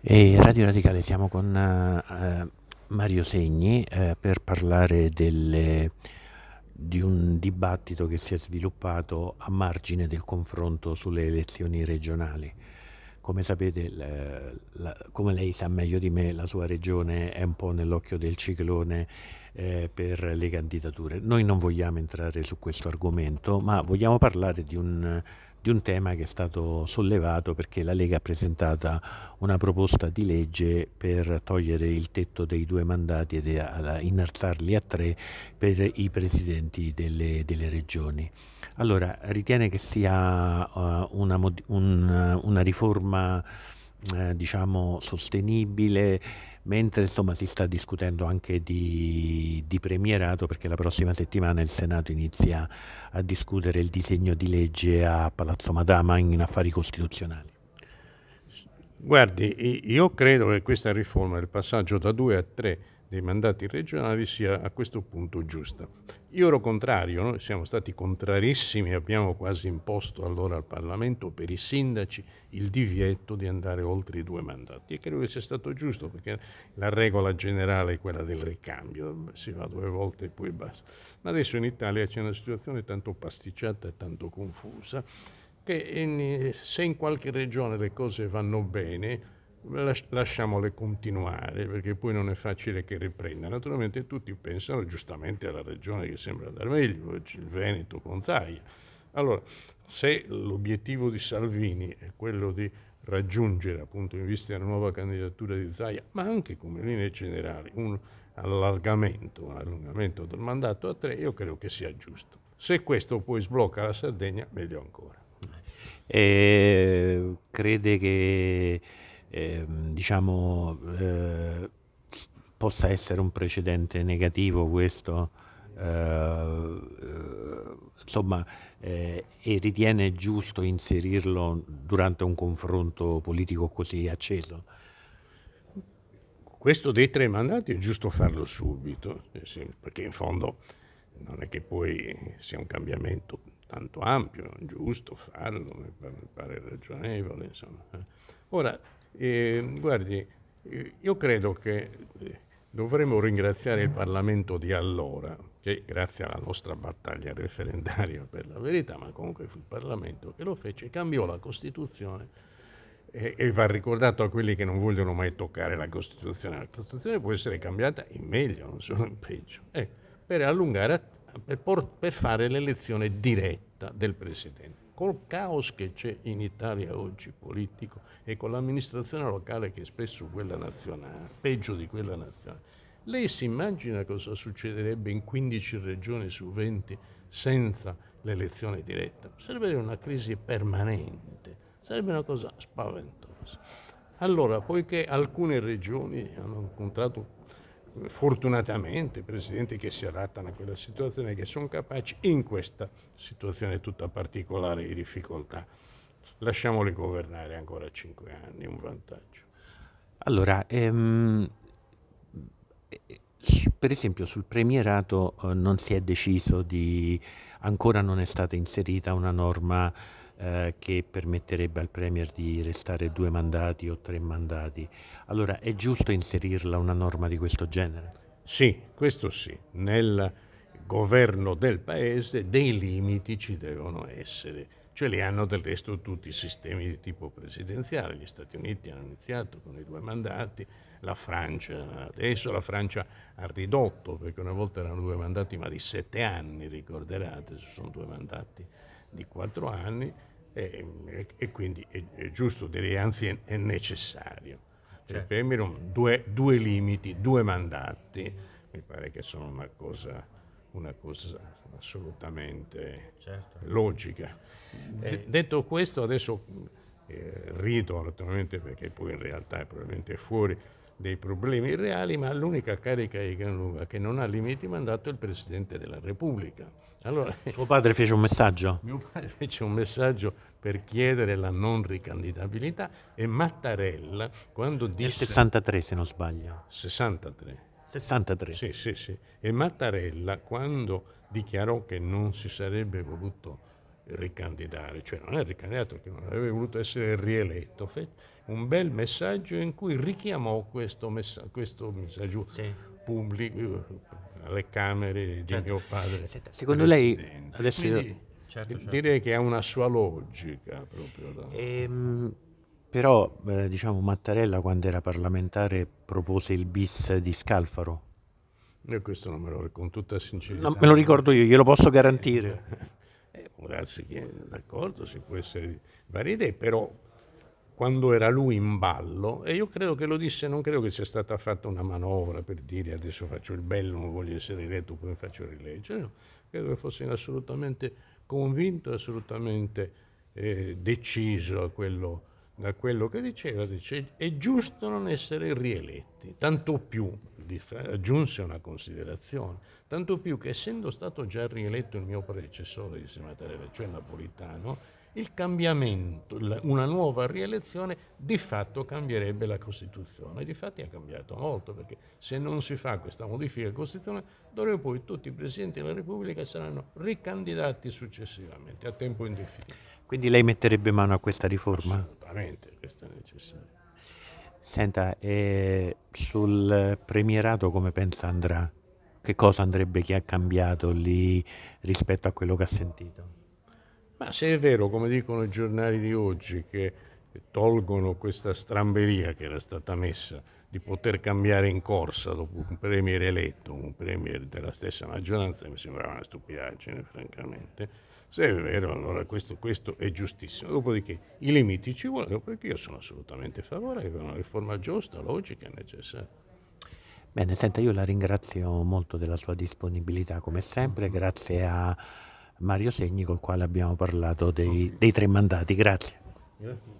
E Radio Radicale siamo con uh, Mario Segni uh, per parlare delle, di un dibattito che si è sviluppato a margine del confronto sulle elezioni regionali. Come sapete, la, la, come lei sa meglio di me, la sua regione è un po' nell'occhio del ciclone eh, per le candidature. Noi non vogliamo entrare su questo argomento, ma vogliamo parlare di un, di un tema che è stato sollevato perché la Lega ha presentato una proposta di legge per togliere il tetto dei due mandati ed innalzarli a tre per i presidenti delle, delle regioni. Allora, ritiene che sia uh, una, un, una, riforma eh, diciamo sostenibile mentre insomma si sta discutendo anche di, di premierato perché la prossima settimana il Senato inizia a discutere il disegno di legge a Palazzo Madama in affari costituzionali. Guardi, io credo che questa riforma del passaggio da due a tre dei mandati regionali sia a questo punto giusta. Io ero contrario, noi siamo stati contrarissimi, abbiamo quasi imposto allora al Parlamento per i sindaci il divieto di andare oltre i due mandati e credo che sia stato giusto perché la regola generale è quella del ricambio, si va due volte e poi basta. Ma adesso in Italia c'è una situazione tanto pasticciata e tanto confusa che in, se in qualche regione le cose vanno bene, lasciamole continuare perché poi non è facile che riprenda. Naturalmente tutti pensano giustamente alla regione che sembra andare meglio, il Veneto con Zaia. Allora, se l'obiettivo di Salvini è quello di raggiungere appunto in vista della nuova candidatura di Zaia, ma anche come linee generali, un allargamento, un allungamento del mandato a tre, io credo che sia giusto. Se questo poi sblocca la Sardegna, meglio ancora. Eh, crede che Ehm, diciamo, eh, possa essere un precedente negativo questo, eh, insomma, eh, e ritiene giusto inserirlo durante un confronto politico così acceso? Questo dei tre mandati è giusto farlo subito, perché in fondo non è che poi sia un cambiamento tanto ampio, giusto farlo, mi pare, mi pare ragionevole. Insomma. Eh. Ora, Ehm, eh, guardi, io credo che eh, dovremmo ringraziare il Parlamento di allora, che grazie alla nostra battaglia referendaria per la verità, ma comunque fu il Parlamento che lo fece, cambiò la Costituzione e, e, va ricordato a quelli che non vogliono mai toccare la Costituzione. La Costituzione può essere cambiata in meglio, non solo in peggio, eh, per allungare, per, per fare l'elezione diretta del Presidente col caos che c'è in Italia oggi politico e con l'amministrazione locale che è spesso quella nazionale, peggio di quella nazionale. Lei si immagina cosa succederebbe in 15 regioni su 20 senza l'elezione diretta? Sarebbe una crisi permanente, sarebbe una cosa spaventosa. Allora, poiché alcune regioni hanno incontrato fortunatamente presidenti che si adattano a quella situazione, che sono capaci in questa situazione tutta particolare di difficoltà. Lasciamoli governare ancora cinque anni, un vantaggio. Allora, ehm, eh, eh, per esempio sul premierato eh, non si è deciso di, ancora non è stata inserita una norma eh, che permetterebbe al Premier di restare due mandati o tre mandati. Allora è giusto inserirla una norma di questo genere? Sì, questo sì. Nel governo del paese dei limiti ci devono essere. Ce li hanno del resto tutti i sistemi di tipo presidenziale. Gli Stati Uniti hanno iniziato con i due mandati, la Francia adesso, la Francia ha ridotto, perché una volta erano due mandati ma di sette anni, ricorderate, sono due mandati di quattro anni e, e, e quindi è, è, giusto, dire, anzi è, è necessario. Cioè, per certo. due, due limiti, due mandati, mi pare che sono una cosa una cosa assolutamente certo. logica. De- eh. detto questo, adesso eh, rido naturalmente perché poi in realtà è probabilmente fuori dei problemi reali, ma l'unica carica di Canuva che non ha limiti mandato è il Presidente della Repubblica. Allora, Suo padre fece un messaggio? Mio padre fece un messaggio per chiedere la non ricandidabilità e Mattarella quando disse... Nel 63 se non sbaglio. 63 63. Sì, sì, sì. E Mattarella, quando dichiarò che non si sarebbe voluto ricandidare, cioè non è ricandidato perché non avrebbe voluto essere rieletto, fe- un bel messaggio in cui richiamò questo, messa- questo messaggio sì. pubblico eh, alle camere certo. di mio padre. Senta, secondo Presidente. lei, adesso Quindi, certo, certo. direi che ha una sua logica proprio. Da... Ehm però eh, diciamo Mattarella quando era parlamentare propose il bis di Scalfaro. Io questo non me lo ricordo, con tutta sincerità. No, me lo ricordo io, glielo posso garantire. Eh, può darsi che d'accordo, si può essere varie idee, però quando era lui in ballo, e io credo che lo disse, non credo che sia stata fatta una manovra per dire adesso faccio il bello, non voglio essere eletto, poi faccio rileggere, no, credo che fosse assolutamente convinto, assolutamente eh, deciso a quello da quello che diceva, dice è giusto non essere rieletti, tanto più, aggiunse una considerazione, tanto più che essendo stato già rieletto il mio predecessore di Mattarella, cioè Napolitano, il cambiamento, una nuova rielezione di fatto cambierebbe la Costituzione. Di fatto ha cambiato molto, perché se non si fa questa modifica costituzionale, d'ora in poi tutti i Presidenti della Repubblica saranno ricandidati successivamente, a tempo indefinito. Quindi lei metterebbe mano a questa riforma? Assolutamente, questo è necessario. Senta, sul premierato come pensa andrà? Che cosa andrebbe chi ha cambiato lì rispetto a quello che ha sentito? Ma se è vero, come dicono i giornali di oggi, che tolgono questa stramberia che era stata messa di poter cambiare in corsa dopo un premier eletto, un premier della stessa maggioranza, mi sembrava una stupidaggine, francamente. Se è vero, allora questo, questo è giustissimo. Dopodiché i limiti ci vogliono, perché io sono assolutamente favorevole a una riforma giusta, logica e necessaria. Bene, senta, io la ringrazio molto della sua disponibilità come sempre, mm-hmm. grazie a Mario Segni col quale abbiamo parlato dei, dei tre mandati. Grazie.